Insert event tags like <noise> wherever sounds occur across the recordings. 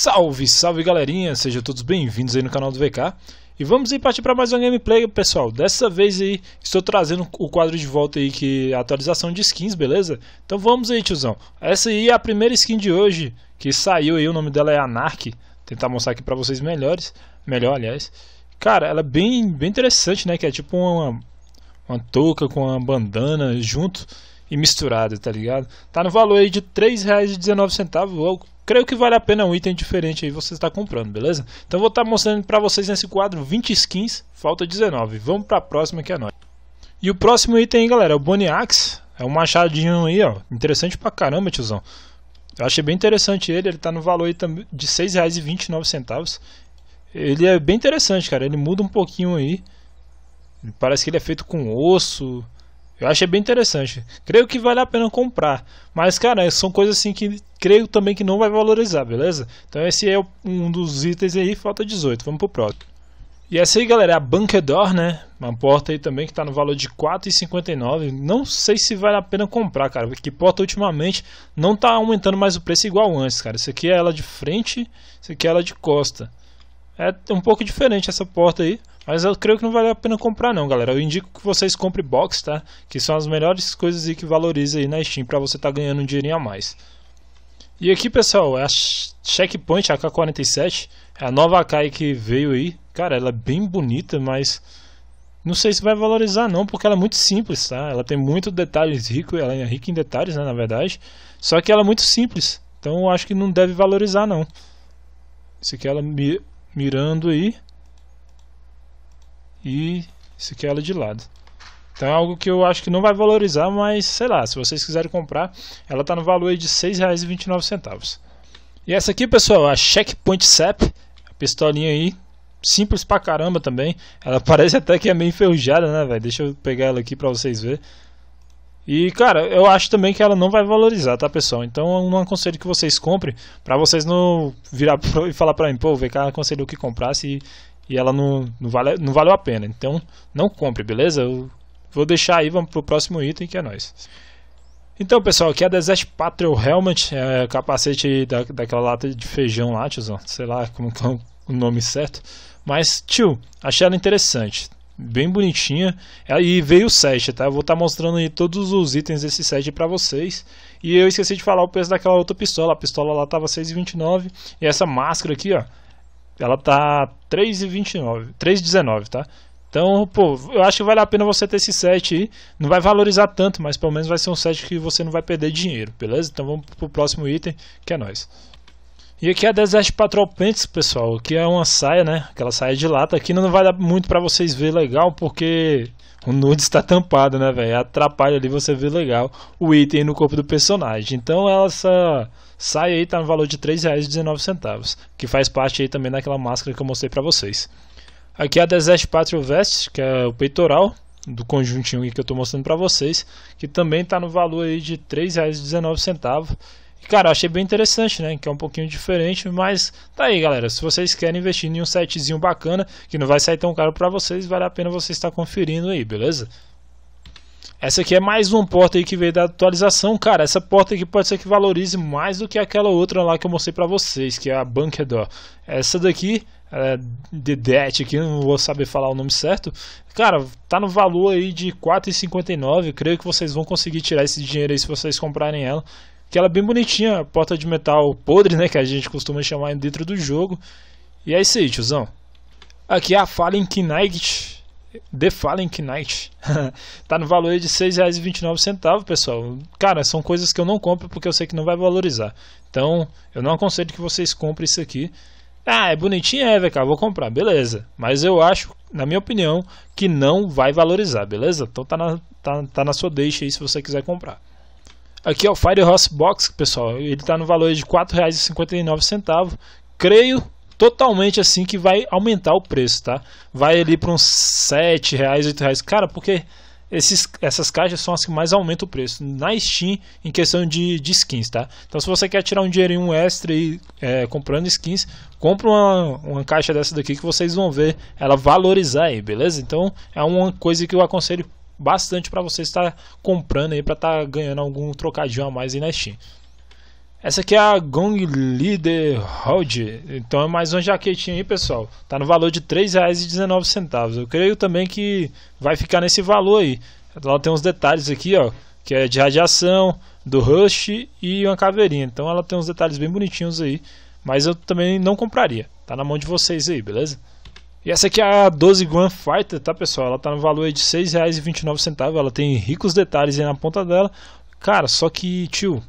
Salve, salve galerinha, sejam todos bem-vindos aí no canal do VK E vamos aí partir para mais um gameplay, pessoal Dessa vez aí, estou trazendo o quadro de volta aí que é a atualização de skins, beleza? Então vamos aí, tiozão Essa aí é a primeira skin de hoje que saiu aí, o nome dela é Anark Tentar mostrar aqui para vocês melhores, melhor aliás Cara, ela é bem, bem interessante, né, que é tipo uma, uma touca com uma bandana junto e misturado, tá ligado? Tá no valor aí de R$3,19. Eu Creio que vale a pena um item diferente aí você está comprando, beleza? Então vou estar tá mostrando para vocês nesse quadro 20 skins, falta 19. Vamos para a próxima que é nóis. E o próximo item aí, galera, é o Bonnie Axe. É um machadinho aí, ó. Interessante pra caramba, tiozão. Eu achei bem interessante ele. Ele tá no valor aí de R$6,29. Ele é bem interessante, cara. Ele muda um pouquinho aí. Parece que ele é feito com osso. Eu achei bem interessante. Creio que vale a pena comprar. Mas, cara, são coisas assim que creio também que não vai valorizar, beleza? Então esse é um dos itens aí, falta 18. Vamos pro próximo. E essa aí, galera, é a Bunkedor, né? Uma porta aí também que tá no valor de R$4,59. Não sei se vale a pena comprar, cara. Porque porta ultimamente não tá aumentando mais o preço igual antes, cara. Isso aqui é ela de frente, isso aqui é ela de costa. É um pouco diferente essa porta aí, mas eu creio que não vale a pena comprar não, galera. Eu indico que vocês comprem box, tá? Que são as melhores coisas aí que valoriza aí na Steam para você estar tá ganhando um dinheirinho a mais. E aqui, pessoal, é a Checkpoint AK-47, é a nova AK que veio aí. Cara, ela é bem bonita, mas não sei se vai valorizar não, porque ela é muito simples, tá? Ela tem muitos detalhes ricos, ela é rica em detalhes, né, na verdade. Só que ela é muito simples, então eu acho que não deve valorizar não. Isso aqui ela me mirando aí e se quer é ela de lado. Então é algo que eu acho que não vai valorizar, mas sei lá, se vocês quiserem comprar, ela está no valor de R$ 6,29. E essa aqui, pessoal, a Checkpoint Sap, a pistolinha aí, simples pra caramba também. Ela <laughs> parece até que é meio enferrujada, né, velho? Deixa eu pegar ela aqui pra vocês verem. E, cara, eu acho também que ela não vai valorizar, tá, pessoal? Então eu não aconselho que vocês comprem, para vocês não virar <laughs> e falar pra mim, pô, o VK aconselhou que comprasse e, e ela não, não, vale, não valeu a pena. Então não compre, beleza? Eu vou deixar aí, vamos pro próximo item que é nós. Então, pessoal, aqui é a Desert Patrol Helmet, é capacete da, daquela lata de feijão lá, tiozão. Sei lá como que é o nome certo. Mas, tio, achei ela interessante bem bonitinha. É, e veio o set, tá? Eu vou estar tá mostrando aí todos os itens desse set para vocês. E eu esqueci de falar o preço daquela outra pistola. A pistola lá tava 6,29 e essa máscara aqui, ó, ela tá 3,29, 3,19, tá? Então, pô, eu acho que vale a pena você ter esse set aí. Não vai valorizar tanto, mas pelo menos vai ser um set que você não vai perder dinheiro, beleza? Então vamos pro próximo item, que é nós. E aqui é a Desert Patrol Pants, pessoal, que é uma saia, né? Aquela saia de lata. Aqui não vai dar muito pra vocês ver legal, porque o nude está tampado, né, velho? Atrapalha ali você ver legal o item no corpo do personagem. Então essa saia aí tá no valor de R$3,19, que faz parte aí também daquela máscara que eu mostrei pra vocês. Aqui é a Desert Patrol Vest, que é o peitoral do conjuntinho que eu tô mostrando pra vocês, que também tá no valor aí de R$3,19. Cara, achei bem interessante, né? Que é um pouquinho diferente, mas tá aí, galera. Se vocês querem investir em um setzinho bacana, que não vai sair tão caro para vocês, vale a pena você estar conferindo aí, beleza? Essa aqui é mais uma porta aí que veio da atualização, cara. Essa porta aqui pode ser que valorize mais do que aquela outra lá que eu mostrei pra vocês, que é a Bunkedor. Essa daqui, é, The Debt aqui, não vou saber falar o nome certo. Cara, tá no valor aí de 4,59. Creio que vocês vão conseguir tirar esse dinheiro aí se vocês comprarem ela que ela é bem bonitinha, porta de metal podre, né, que a gente costuma chamar dentro do jogo. E é isso aí, tiozão. Aqui é a Fallen Knight, The Fallen Knight, <laughs> tá no valor de R$ 6,29, pessoal. Cara, são coisas que eu não compro porque eu sei que não vai valorizar. Então, eu não aconselho que vocês comprem isso aqui. Ah, é bonitinha, é, VK, vou comprar, beleza. Mas eu acho, na minha opinião, que não vai valorizar, beleza? Então tá na, tá, tá na sua deixa aí se você quiser comprar. Aqui é o Firehouse Box, pessoal. Ele está no valor de R$ 4,59. Creio totalmente assim que vai aumentar o preço, tá? Vai ali para uns sete reais, R$ reais, cara, porque esses, essas caixas são as que mais aumentam o preço na Steam em questão de, de skins, tá? Então se você quer tirar um dinheirinho extra e é, comprando skins, compra uma, uma caixa dessa daqui que vocês vão ver ela valorizar aí, beleza? Então é uma coisa que eu aconselho bastante para você estar comprando aí para estar tá ganhando algum trocadinho a mais aí na Steam. Essa aqui é a Gong Leader Hold, então é mais uma jaquetinha aí pessoal, tá no valor de R$ 3,19, eu creio também que vai ficar nesse valor aí, ela tem uns detalhes aqui ó, que é de radiação, do Rush e uma caveirinha, então ela tem uns detalhes bem bonitinhos aí, mas eu também não compraria, tá na mão de vocês aí, beleza? E essa aqui é a 12 Grand Fighter, tá pessoal? Ela tá no valor de R$ 6,29, ela tem ricos detalhes aí na ponta dela. Cara, só que, tio,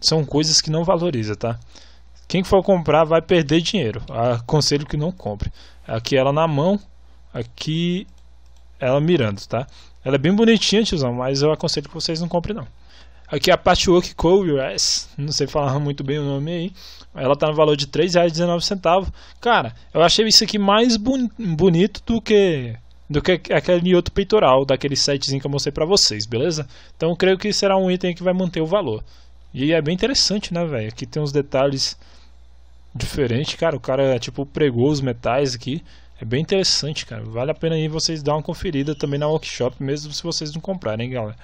são coisas que não valoriza, tá? Quem for comprar vai perder dinheiro. Aconselho que não compre. Aqui ela na mão, aqui ela mirando, tá? Ela é bem bonitinha, tiozão, mas eu aconselho que vocês não comprem não. Aqui é a Patchwork Couriers, não sei falar <laughs> muito bem o nome aí. Ela está no valor de R$ 3,19. Cara, eu achei isso aqui mais bonito do que do que aquele outro peitoral daquele setzinho que eu mostrei para vocês, beleza? Então creio que será um item que vai manter o valor. E é bem interessante, né, velho? Aqui tem uns detalhes diferentes, cara. O cara é, tipo pregou os metais aqui. É bem interessante, cara. Vale a pena aí vocês dar uma conferida também na workshop, mesmo se vocês não comprarem, hein, galera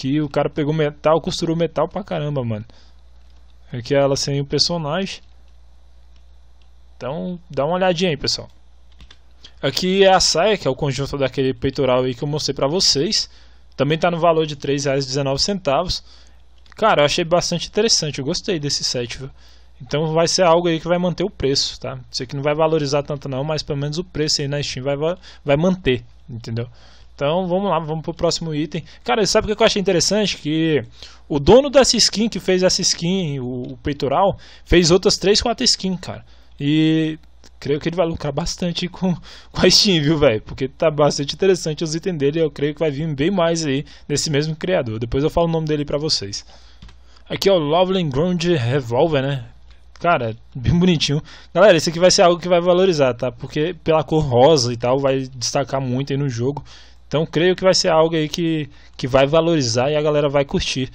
que o cara pegou metal, costurou metal pra caramba, mano. É ela sem o personagem. Então, dá uma olhadinha aí, pessoal. Aqui é a saia, que é o conjunto daquele peitoral aí que eu mostrei pra vocês. Também tá no valor de R$3,19. Cara, eu achei bastante interessante, eu gostei desse set, viu? Então vai ser algo aí que vai manter o preço, tá? Isso aqui não vai valorizar tanto não, mas pelo menos o preço aí na Steam vai, vai manter, entendeu? Então vamos lá, vamos pro próximo item. Cara, sabe o que eu achei interessante? Que o dono dessa skin que fez essa skin, o, o peitoral, fez outras 3, 4 skins, cara. E creio que ele vai lucrar bastante <laughs> com, com a Steam, viu, velho? Porque tá bastante interessante os itens dele. Eu creio que vai vir bem mais aí desse mesmo criador. Depois eu falo o nome dele pra vocês. Aqui é o Lovely Ground Revolver, né? Cara, bem bonitinho. Galera, esse aqui vai ser algo que vai valorizar, tá? Porque pela cor rosa e tal, vai destacar muito aí no jogo. Então creio que vai ser algo aí que, que vai valorizar e a galera vai curtir.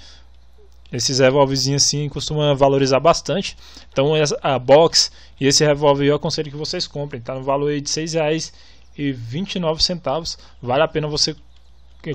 Esses revólverzinhos assim costuma valorizar bastante. Então essa, a box e esse revólver eu aconselho que vocês comprem. Está no valor aí de R$ 6,29. Vale a pena você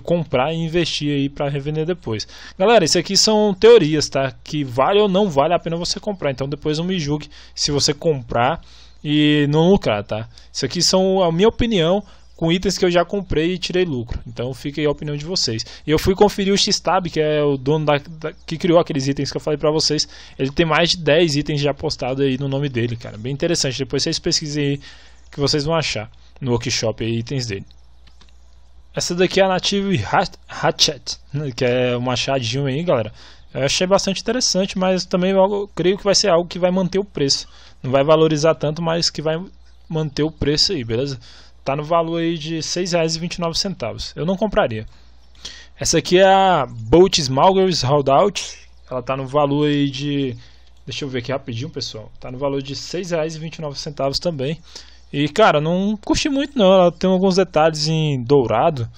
comprar e investir aí para revender depois. Galera, isso aqui são teorias, tá? Que vale ou não vale a pena você comprar. Então depois não me julgue se você comprar e não lucrar, tá? Isso aqui são a minha opinião, com itens que eu já comprei e tirei lucro. Então fica aí a opinião de vocês. E eu fui conferir o Xtab, que é o dono da, da, que criou aqueles itens que eu falei para vocês. Ele tem mais de 10 itens já postados aí no nome dele, cara. Bem interessante. Depois vocês pesquisem aí que vocês vão achar no workshop aí, itens dele. Essa daqui é a Native Hatchet, né, que é o machadinho aí, galera. Eu achei bastante interessante, mas também eu creio que vai ser algo que vai manter o preço. Não vai valorizar tanto, mas que vai manter o preço aí, beleza? Tá no valor aí de R$ 6,29. Eu não compraria. Essa aqui é a Bolt Smuggler's Holdout. Ela tá no valor aí de. Deixa eu ver aqui rapidinho, pessoal. Tá no valor de R$ 6,29 também. E cara, não curti muito não. Ela tem alguns detalhes em dourado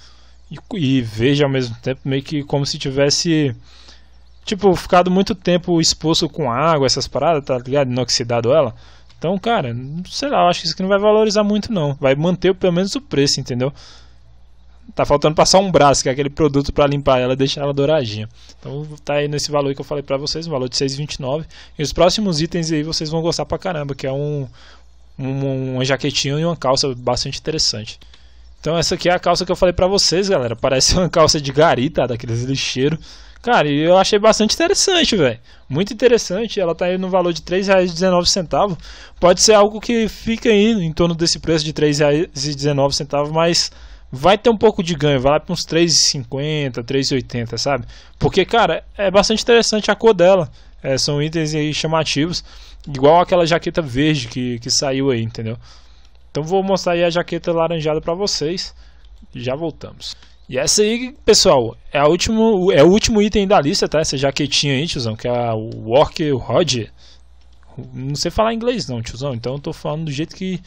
e, e ao mesmo tempo, meio que como se tivesse tipo ficado muito tempo exposto com água, essas paradas, tá ligado? Inoxidado ela. Então, cara, sei lá, eu acho que isso aqui não vai valorizar muito, não. Vai manter pelo menos o preço, entendeu? Tá faltando passar um braço, que é aquele produto para limpar ela e deixar ela douradinha. Então tá aí nesse valor que eu falei para vocês, um valor de 6,29. E os próximos itens aí vocês vão gostar pra caramba, que é um, um, uma jaquetinha e uma calça bastante interessante. Então essa aqui é a calça que eu falei para vocês, galera. Parece uma calça de garita, daqueles lixeiros. Cara, e eu achei bastante interessante, velho. Muito interessante. Ela tá aí no valor de R$3,19. Pode ser algo que fica aí em torno desse preço de R$3,19, mas vai ter um pouco de ganho, vai lá para uns R$3,50, R$3,80, sabe? Porque, cara, é bastante interessante a cor dela. É, são itens aí chamativos, igual aquela jaqueta verde que, que saiu aí, entendeu? Então vou mostrar aí a jaqueta laranjada para vocês. Já voltamos. E essa aí, pessoal, é, a último, é o último item da lista, tá? Essa jaquetinha aí, tiozão, que é a Walker Rod. Não sei falar inglês não, tiozão, então eu tô falando do jeito que,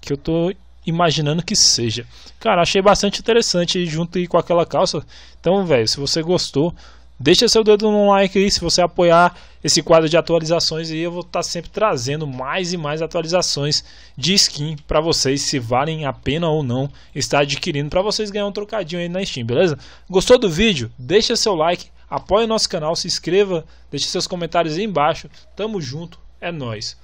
que eu tô imaginando que seja. Cara, achei bastante interessante junto com aquela calça. Então, velho, se você gostou, Deixa seu dedo no like aí se você apoiar esse quadro de atualizações e eu vou estar tá sempre trazendo mais e mais atualizações de skin para vocês se valem a pena ou não estar adquirindo para vocês ganhar um trocadinho aí na Steam, beleza? Gostou do vídeo? Deixa seu like, apoie o nosso canal, se inscreva, deixe seus comentários aí embaixo. Tamo junto, é nós.